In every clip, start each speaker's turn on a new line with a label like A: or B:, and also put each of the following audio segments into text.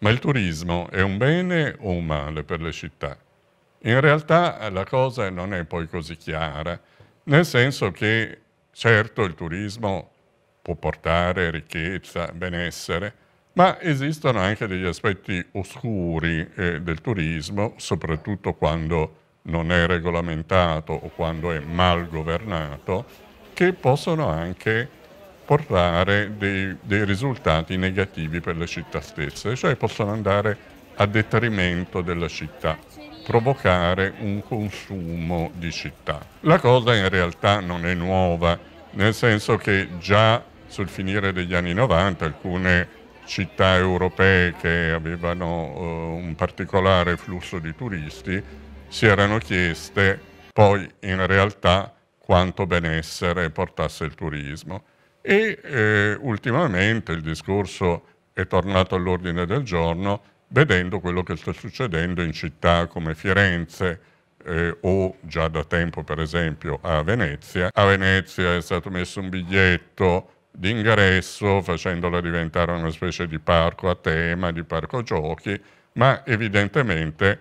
A: Ma il turismo è un bene o un male per le città? In realtà eh, la cosa non è poi così chiara, nel senso che certo il turismo può portare ricchezza, benessere, ma esistono anche degli aspetti oscuri eh, del turismo, soprattutto quando non è regolamentato o quando è mal governato, che possono anche portare dei, dei risultati negativi per le città stesse, cioè possono andare a detrimento della città, provocare un consumo di città. La cosa in realtà non è nuova, nel senso che già sul finire degli anni 90 alcune città europee che avevano uh, un particolare flusso di turisti si erano chieste poi in realtà quanto benessere portasse il turismo. E eh, ultimamente il discorso è tornato all'ordine del giorno vedendo quello che sta succedendo in città come Firenze eh, o già da tempo per esempio a Venezia. A Venezia è stato messo un biglietto di ingresso facendola diventare una specie di parco a tema, di parco giochi, ma evidentemente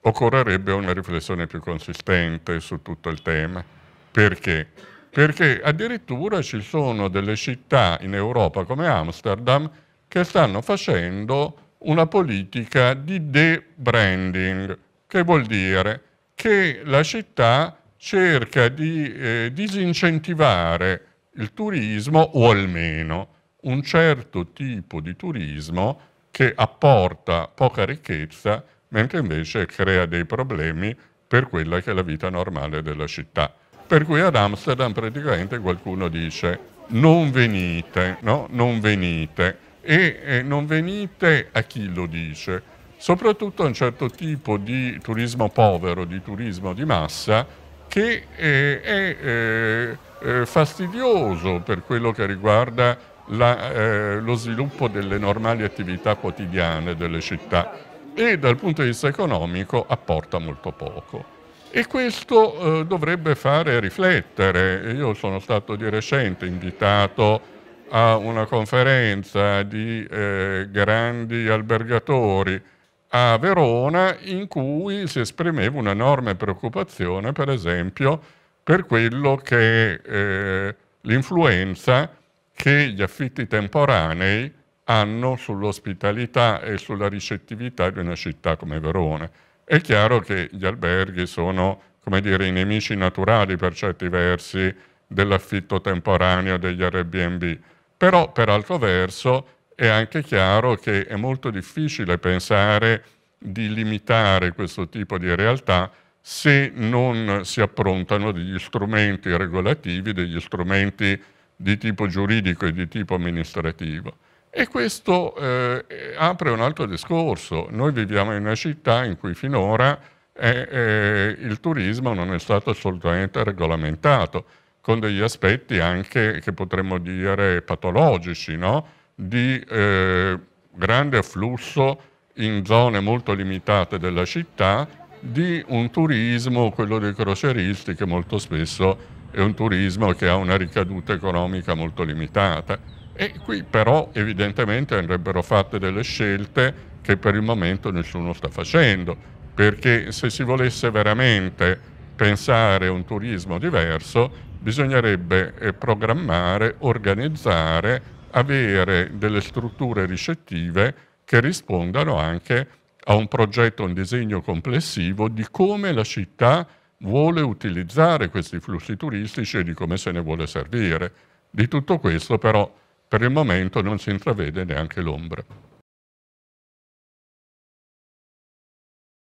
A: occorrerebbe una riflessione più consistente su tutto il tema. Perché? perché addirittura ci sono delle città in Europa come Amsterdam che stanno facendo una politica di de-branding, che vuol dire che la città cerca di eh, disincentivare il turismo o almeno un certo tipo di turismo che apporta poca ricchezza mentre invece crea dei problemi per quella che è la vita normale della città. Per cui ad Amsterdam praticamente qualcuno dice non venite, no? non venite. E eh, non venite a chi lo dice? Soprattutto a un certo tipo di turismo povero, di turismo di massa, che eh, è eh, eh fastidioso per quello che riguarda la, eh, lo sviluppo delle normali attività quotidiane delle città e dal punto di vista economico apporta molto poco. E questo eh, dovrebbe fare riflettere. Io sono stato di recente invitato a una conferenza di eh, grandi albergatori a Verona in cui si esprimeva un'enorme preoccupazione, per esempio, per quello che eh, l'influenza che gli affitti temporanei hanno sull'ospitalità e sulla ricettività di una città come Verona. È chiaro che gli alberghi sono, come dire, i nemici naturali per certi versi dell'affitto temporaneo degli Airbnb, però per altro verso è anche chiaro che è molto difficile pensare di limitare questo tipo di realtà se non si approntano degli strumenti regolativi, degli strumenti di tipo giuridico e di tipo amministrativo. E questo eh, apre un altro discorso. Noi viviamo in una città in cui finora eh, eh, il turismo non è stato assolutamente regolamentato, con degli aspetti anche che potremmo dire patologici, no? di eh, grande afflusso in zone molto limitate della città, di un turismo, quello dei croceristi, che molto spesso è un turismo che ha una ricaduta economica molto limitata. E qui però evidentemente andrebbero fatte delle scelte che per il momento nessuno sta facendo, perché se si volesse veramente pensare a un turismo diverso bisognerebbe eh, programmare, organizzare, avere delle strutture ricettive che rispondano anche a un progetto, un disegno complessivo di come la città vuole utilizzare questi flussi turistici e di come se ne vuole servire. Di tutto questo però per il momento non si intravede neanche l'ombra.